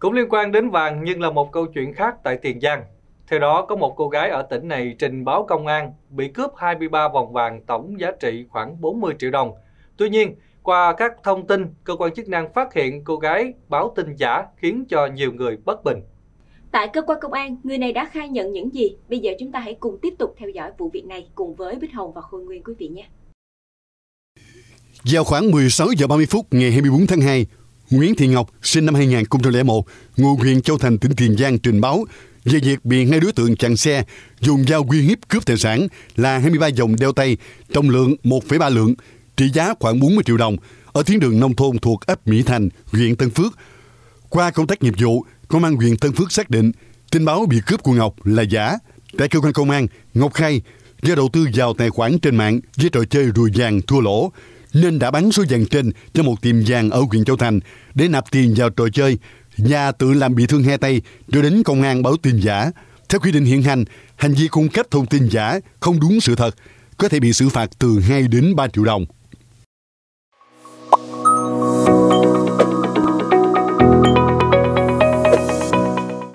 Cũng liên quan đến vàng nhưng là một câu chuyện khác tại Tiền Giang. Theo đó, có một cô gái ở tỉnh này trình báo công an bị cướp 23 vòng vàng tổng giá trị khoảng 40 triệu đồng. Tuy nhiên, qua các thông tin, cơ quan chức năng phát hiện cô gái báo tin giả khiến cho nhiều người bất bình. Tại cơ quan công an, người này đã khai nhận những gì? Bây giờ chúng ta hãy cùng tiếp tục theo dõi vụ việc này cùng với Bích Hồng và Khôi Nguyên quý vị nhé. Vào khoảng 16 giờ 30 phút ngày 24 tháng 2, Nguyễn Thị Ngọc, sinh năm 2001, ngụ huyện Châu Thành, tỉnh Tiền Giang trình báo về việc bị hai đối tượng chặn xe dùng dao uy hiếp cướp tài sản là 23 dòng đeo tay trọng lượng 1,3 lượng, trị giá khoảng 40 triệu đồng ở tuyến đường nông thôn thuộc ấp Mỹ Thành, huyện Tân Phước. Qua công tác nghiệp vụ, công an huyện Tân Phước xác định tin báo bị cướp của Ngọc là giả. Tại cơ quan công an, Ngọc khai do đầu tư vào tài khoản trên mạng với trò chơi rùi vàng thua lỗ, nên đã bán số vàng trên cho một tiệm vàng ở huyện Châu Thành để nạp tiền vào trò chơi. Nhà tự làm bị thương hai tay rồi đến công an báo tin giả. Theo quy định hiện hành, hành vi cung cấp thông tin giả không đúng sự thật có thể bị xử phạt từ 2 đến 3 triệu đồng.